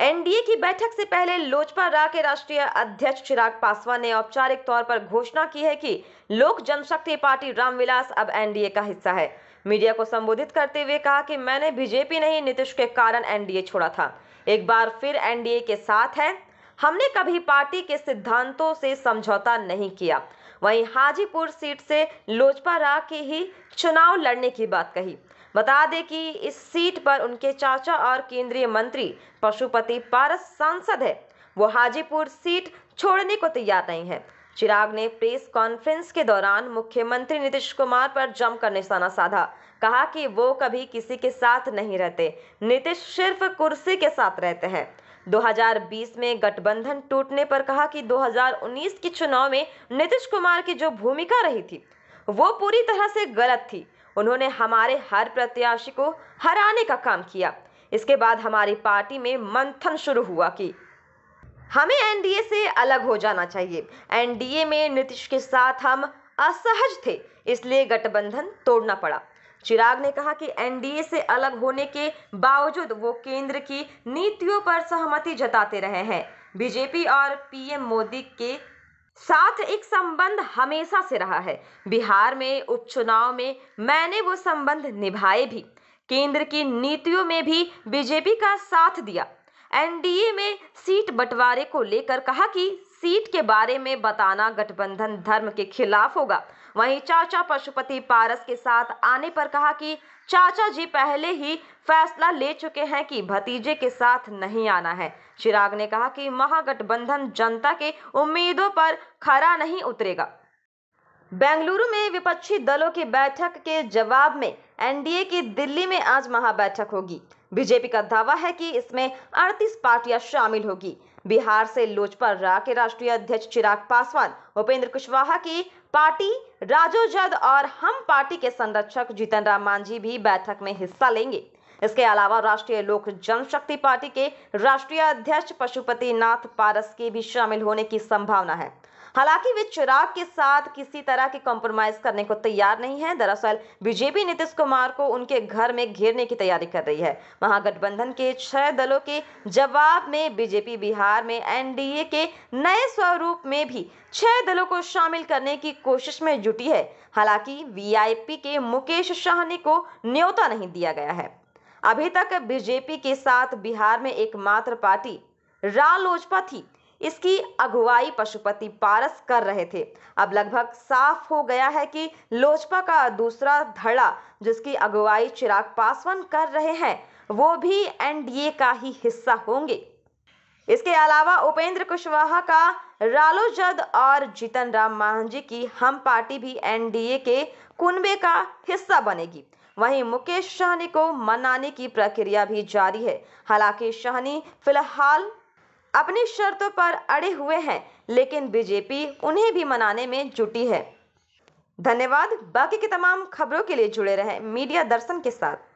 NDA की बैठक से पहले लोजपा रा के राष्ट्रीय अध्यक्ष चिराग पासवान ने औपचारिक तौर पर घोषणा की है कि लोक जनशक्ति पार्टी रामविलास अब एनडीए का हिस्सा है मीडिया को संबोधित करते हुए कहा कि मैंने बीजेपी नहीं नीतीश के कारण एनडीए छोड़ा था एक बार फिर एनडीए के साथ है हमने कभी पार्टी के सिद्धांतों से समझौता नहीं किया वहीं हाजीपुर सीट से लोजपा रा के ही चुनाव लड़ने की बात कही बता दें कि इस सीट पर उनके चाचा और केंद्रीय मंत्री पशुपति पारस सांसद है वो हाजीपुर सीट छोड़ने को तैयार नहीं है चिराग ने प्रेस कॉन्फ्रेंस के दौरान मुख्यमंत्री नीतीश कुमार पर जमकर निशाना साधा कहा कि वो कभी किसी के साथ नहीं रहते नीतीश सिर्फ कुर्सी के साथ रहते हैं 2020 में गठबंधन टूटने पर कहा कि 2019 के चुनाव में नीतीश कुमार की जो भूमिका रही थी वो पूरी तरह से गलत थी उन्होंने हमारे हर प्रत्याशी को हराने का काम किया इसके बाद हमारी पार्टी में मंथन शुरू हुआ कि हमें एनडीए से अलग हो जाना चाहिए एनडीए में नीतीश के साथ हम असहज थे इसलिए गठबंधन तोड़ना पड़ा चिराग ने कहा कि एनडीए से अलग होने के बावजूद वो केंद्र की नीतियों पर सहमति जताते रहे हैं बीजेपी और पीएम मोदी के साथ एक संबंध हमेशा से रहा है बिहार में उपचुनाव में मैंने वो संबंध निभाए भी केंद्र की नीतियों में भी बीजेपी का साथ दिया एनडीए में सीट बंटवारे को लेकर कहा कि सीट के बारे में बताना गठबंधन धर्म के खिलाफ होगा वहीं चाचा पशुपति पारस के साथ आने पर कहा कि चाचा जी पहले ही फैसला ले चुके हैं कि भतीजे के साथ नहीं आना है चिराग ने कहा कि महागठबंधन जनता के उम्मीदों पर खरा नहीं उतरेगा बेंगलुरु में विपक्षी दलों की बैठक के जवाब में एनडीए की दिल्ली में आज महाबैठक होगी बीजेपी का दावा है कि इसमें 38 पार्टियां शामिल होगी बिहार से लोजपा रा के राष्ट्रीय अध्यक्ष चिराग पासवान उपेंद्र कुशवाहा की पार्टी राजो जद और हम पार्टी के संरक्षक जीतन राम मांझी भी बैठक में हिस्सा लेंगे इसके अलावा राष्ट्रीय लोक जनशक्ति पार्टी के राष्ट्रीय अध्यक्ष पशुपति नाथ पारस के भी शामिल होने की संभावना है हालांकि वे चिराग के साथ किसी तरह के कॉम्प्रोमाइज करने को तैयार नहीं है दरअसल बीजेपी नीतीश कुमार को उनके घर में घेरने की तैयारी कर रही है महागठबंधन के छह दलों के जवाब में बीजेपी बिहार में एनडीए के नए स्वरूप में भी छह दलों को शामिल करने की कोशिश में जुटी है हालांकि वीआईपी के मुकेश सहनी को न्योता नहीं दिया गया है अभी तक बीजेपी के साथ बिहार में एकमात्र पार्टी रालोजपा थी इसकी अगुवाई पशुपति पारस कर रहे थे अब लगभग साफ हो गया है कि लोजपा का दूसरा धड़ा जिसकी अगुवाई चिराग पासवान कर रहे हैं वो भी एनडीए का ही हिस्सा होंगे इसके अलावा उपेंद्र कुशवाहा का रालो जद और जीतन राम मांझी की हम पार्टी भी एनडीए के कुनबे का हिस्सा बनेगी वहीं मुकेश शाहनी को मनाने की प्रक्रिया भी जारी है हालांकि शाहनी फिलहाल अपनी शर्तों पर अड़े हुए हैं लेकिन बीजेपी उन्हें भी मनाने में जुटी है धन्यवाद बाकी की तमाम खबरों के लिए जुड़े रहें मीडिया दर्शन के साथ